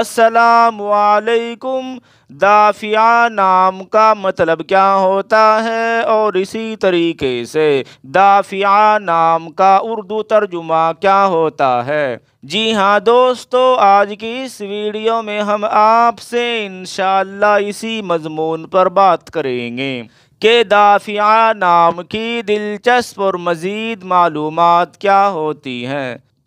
असलकुम दाफिया नाम का मतलब क्या होता है और इसी तरीके से दाफिया नाम का उर्दू तर्जुमा क्या होता है जी हाँ दोस्तों आज की इस वीडियो में हम आपसे इन इसी मजमून पर बात करेंगे के दाफिया नाम की दिलचस्प और मज़ीद मालूम क्या होती हैं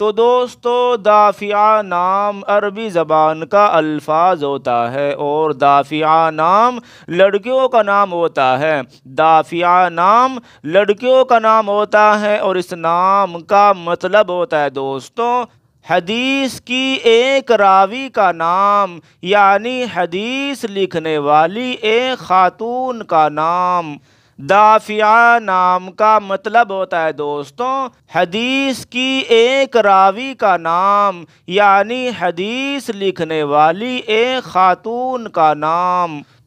तो दोस्तों दाफिया नाम अरबी ज़बान का अल्फाज होता है और दाफिया नाम लड़कियों का नाम होता है दाफिया नाम लड़कियों का नाम होता है और इस नाम का मतलब होता है दोस्तों हदीस की एक रावी का नाम यानी हदीस लिखने वाली एक ख़ातून का नाम दाफिया नाम का मतलब होता है दोस्तों हदीस की एक रावी का नाम यानी हदीस लिखने वाली एक खातून का नाम